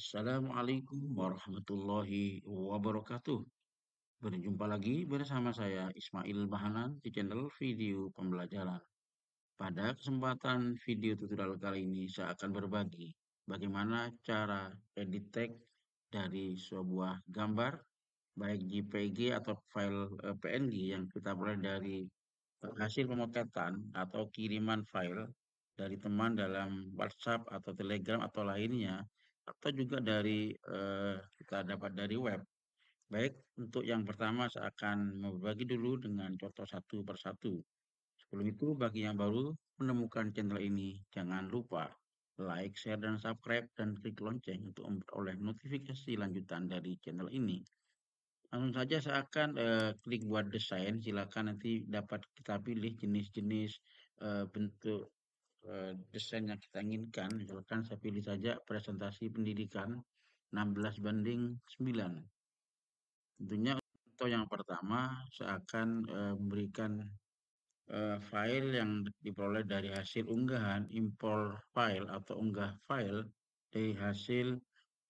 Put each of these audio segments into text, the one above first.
Assalamualaikum warahmatullahi wabarakatuh. Berjumpa lagi bersama saya Ismail Bahanan di channel video pembelajaran. Pada kesempatan video tutorial kali ini saya akan berbagi bagaimana cara edit tag dari sebuah gambar baik JPG atau file eh, PNG yang kita peroleh dari hasil pemotretan atau kiriman file dari teman dalam WhatsApp atau Telegram atau lainnya atau juga dari, eh, kita dapat dari web. Baik, untuk yang pertama saya akan membagi dulu dengan contoh satu persatu Sebelum itu, bagi yang baru menemukan channel ini, jangan lupa like, share, dan subscribe, dan klik lonceng untuk memperoleh notifikasi lanjutan dari channel ini. Langsung saja saya akan, eh, klik buat desain, silakan nanti dapat kita pilih jenis-jenis, eh, bentuk Eh, desain yang kita inginkan misalkan saya pilih saja presentasi pendidikan 16 banding 9 tentunya untuk yang pertama saya akan eh, memberikan eh, file yang diperoleh dari hasil unggahan import file atau unggah file dari hasil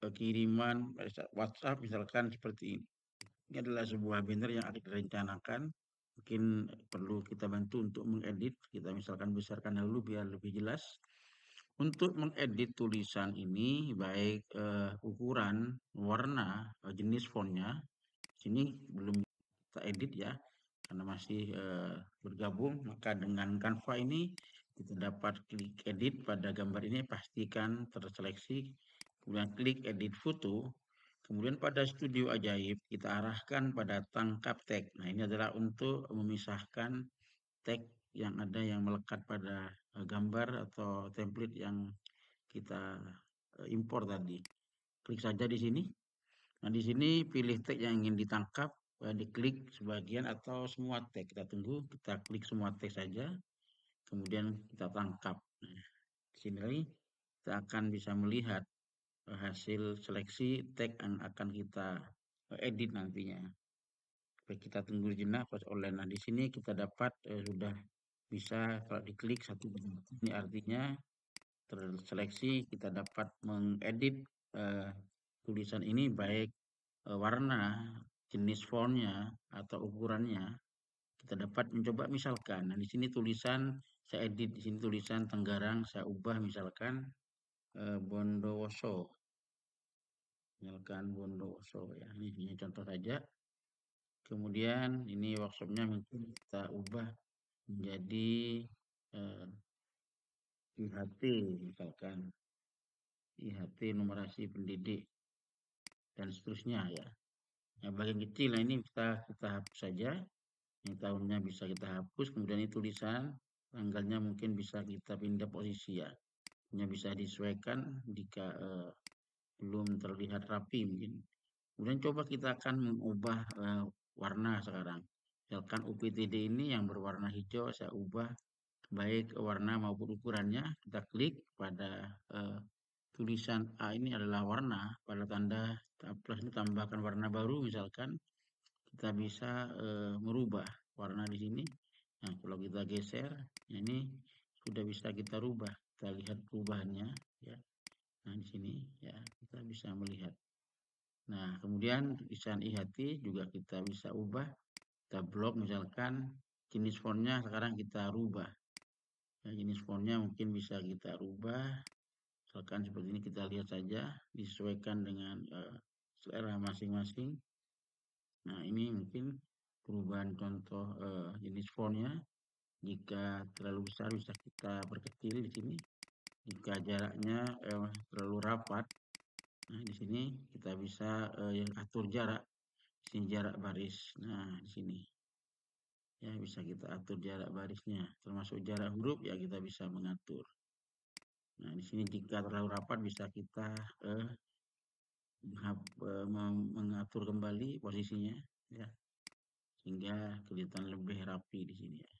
kiriman WhatsApp misalkan seperti ini ini adalah sebuah banner yang akan direncanakan mungkin perlu kita bantu untuk mengedit kita misalkan besarkan dulu biar lebih jelas untuk mengedit tulisan ini baik uh, ukuran warna uh, jenis fontnya sini belum kita edit ya karena masih uh, bergabung maka dengan Canva ini kita dapat klik edit pada gambar ini pastikan terseleksi kemudian klik edit foto Kemudian pada studio ajaib kita arahkan pada tangkap tag. Nah ini adalah untuk memisahkan tag yang ada yang melekat pada eh, gambar atau template yang kita eh, impor tadi. Klik saja di sini. Nah di sini pilih tag yang ingin ditangkap, eh, diklik sebagian atau semua tag. Kita tunggu, kita klik semua tag saja. Kemudian kita tangkap. Nah, di sini kita akan bisa melihat hasil seleksi tag yang akan kita, eh, edit nantinya. Oke, kita tunggu jenak pas online. Nah, di sini kita dapat, eh, sudah bisa kalau diklik satu Ini artinya terseleksi, kita dapat mengedit, eh, tulisan ini baik, eh, warna, jenis fontnya atau ukurannya. Kita dapat mencoba misalkan. Nah, di sini tulisan saya edit, di sini tulisan Tenggarang saya ubah misalkan. Eh, Bondowoso. Nyalakan Bondowoso ya. Ini, ini contoh saja. Kemudian ini workshopnya mungkin kita ubah menjadi eh, IHT misalkan IHT numerasi pendidik dan seterusnya ya. Nah, bagian kecil ini kita kita hapus saja. Yang tahunnya bisa kita hapus, kemudian ini tulisan tanggalnya mungkin bisa kita pindah posisi ya hanya bisa disesuaikan jika eh, belum terlihat rapi mungkin. Kemudian coba kita akan mengubah eh, warna sekarang. Misalkan UPTD ini yang berwarna hijau saya ubah baik warna maupun ukurannya. Kita klik pada eh, tulisan A ini adalah warna. Pada tanda plus ini tambahkan warna baru misalkan kita bisa eh, merubah warna di sini. Nah kalau kita geser ini sudah bisa kita rubah. Kita lihat perubahannya ya. Nah, di sini ya kita bisa melihat. Nah, kemudian tulisan IHT juga kita bisa ubah. Kita blok misalkan jenis fontnya sekarang kita rubah. Ya, jenis fontnya mungkin bisa kita rubah. Misalkan seperti ini kita lihat saja disesuaikan dengan uh, selera masing-masing. Nah, ini mungkin perubahan contoh uh, jenis fontnya. Jika terlalu besar bisa kita perkecil di sini. Jika jaraknya eh, terlalu rapat, nah di sini kita bisa eh, yang atur jarak. Di sini jarak baris. Nah, di sini. Ya, bisa kita atur jarak barisnya. Termasuk jarak huruf ya kita bisa mengatur. Nah, di sini jika terlalu rapat bisa kita eh, eh mengatur kembali posisinya ya. Sehingga kelihatan lebih rapi di sini ya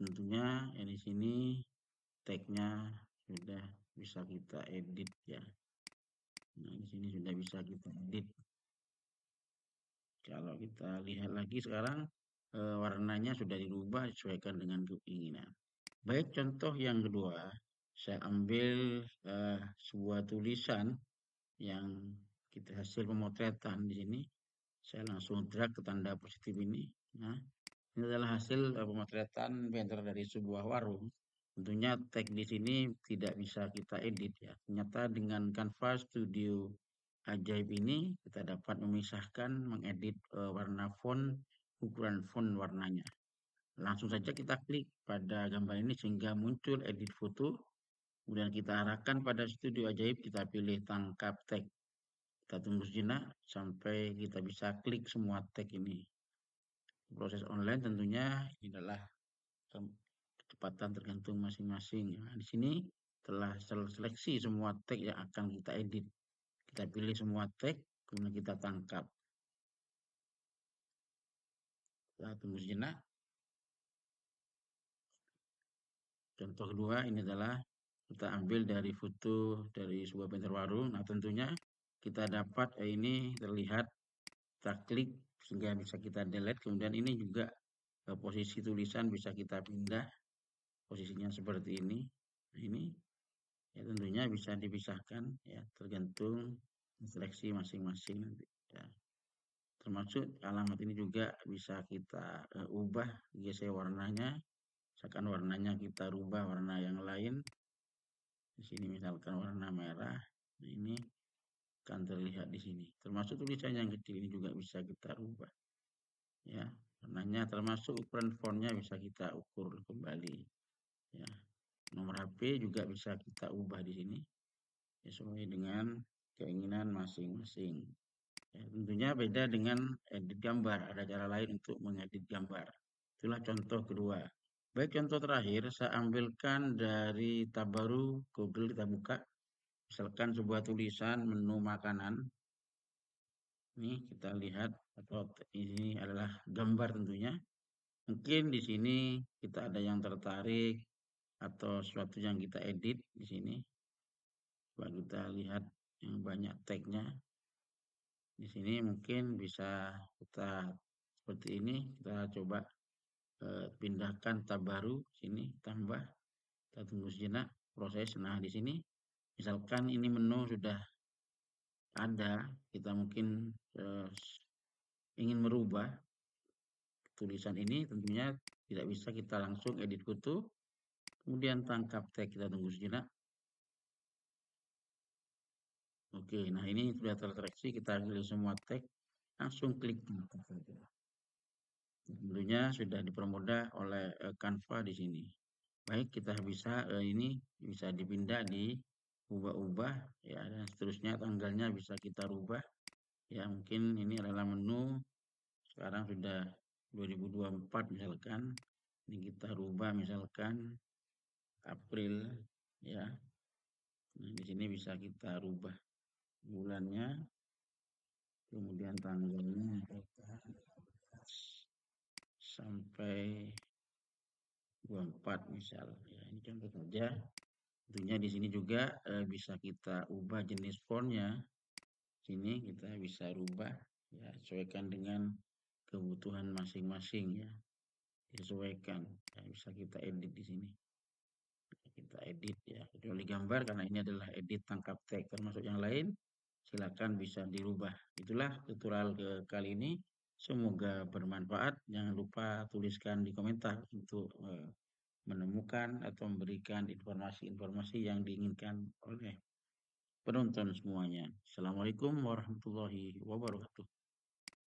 tentunya ini sini tag-nya sudah bisa kita edit ya. Nah, di sini sudah bisa kita edit. Kalau kita lihat lagi sekarang e, warnanya sudah dirubah sesuaikan dengan keinginan. Baik, contoh yang kedua, saya ambil e, sebuah tulisan yang kita hasil pemotretan di sini. Saya langsung drag ke tanda positif ini. Nah, ini adalah hasil eh, pemotretan banner dari sebuah warung. Tentunya tag di sini tidak bisa kita edit ya. Ternyata dengan Canva Studio Ajaib ini kita dapat memisahkan mengedit eh, warna font, ukuran font warnanya. Langsung saja kita klik pada gambar ini sehingga muncul edit foto. Kemudian kita arahkan pada Studio Ajaib, kita pilih tangkap tag. Kita tunggu sejenak sampai kita bisa klik semua tag ini proses online tentunya ini adalah kecepatan tergantung masing-masing. Nah, di sini telah seleksi semua tag yang akan kita edit. Kita pilih semua tag, kemudian kita tangkap. Kita tunggu sejenak. Contoh kedua ini adalah kita ambil dari foto dari sebuah penerwaru. Nah tentunya kita dapat eh, ini terlihat kita klik sehingga bisa kita delete kemudian ini juga ke eh, posisi tulisan bisa kita pindah posisinya seperti ini ini ya tentunya bisa dipisahkan ya tergantung seleksi masing-masing nanti ya termasuk alamat ini juga bisa kita uh, ubah geser warnanya misalkan warnanya kita rubah warna yang lain di sini misalkan warna merah ini akan terlihat di sini. Termasuk tulisan yang kecil ini juga bisa kita ubah, Ya, karenanya termasuk ukuran fontnya bisa kita ukur kembali. Ya, nomor HP juga bisa kita ubah di sini ya, sesuai dengan keinginan masing-masing. Ya, tentunya beda dengan edit gambar. Ada cara lain untuk mengedit gambar. Itulah contoh kedua. Baik contoh terakhir saya ambilkan dari tab baru Google kita buka misalkan sebuah tulisan menu makanan ini kita lihat atau ini adalah gambar tentunya mungkin di sini kita ada yang tertarik atau sesuatu yang kita edit di sini coba kita lihat yang banyak tagnya di sini mungkin bisa kita seperti ini kita coba eh, pindahkan tab baru sini tambah kita tunggu sejenak proses nah di sini misalkan ini menu sudah ada kita mungkin uh, ingin merubah tulisan ini tentunya tidak bisa kita langsung edit foto kemudian tangkap tag kita tunggu sejenak oke nah ini sudah terkoreksi kita pilih semua tag langsung klik tangkap tentunya sudah dipermudah oleh eh, Canva di sini baik kita bisa eh, ini bisa dipindah di ubah-ubah ya dan seterusnya tanggalnya bisa kita rubah ya mungkin ini adalah menu sekarang sudah 2024 misalkan ini kita rubah misalkan April ya nah, di sini bisa kita rubah bulannya kemudian tanggalnya sampai 24 misal ya ini contoh saja Tentunya di sini juga eh, bisa kita ubah jenis fontnya. Sini kita bisa rubah ya sesuaikan dengan kebutuhan masing-masing ya. Disesuaikan. Ya, bisa kita edit di sini. Kita edit ya. Kecuali gambar karena ini adalah edit tangkap teks termasuk yang lain silakan bisa dirubah. Itulah tutorial ke kali ini. Semoga bermanfaat. Jangan lupa tuliskan di komentar untuk eh, menemukan atau memberikan informasi-informasi yang diinginkan oleh penonton semuanya. Assalamualaikum warahmatullahi wabarakatuh.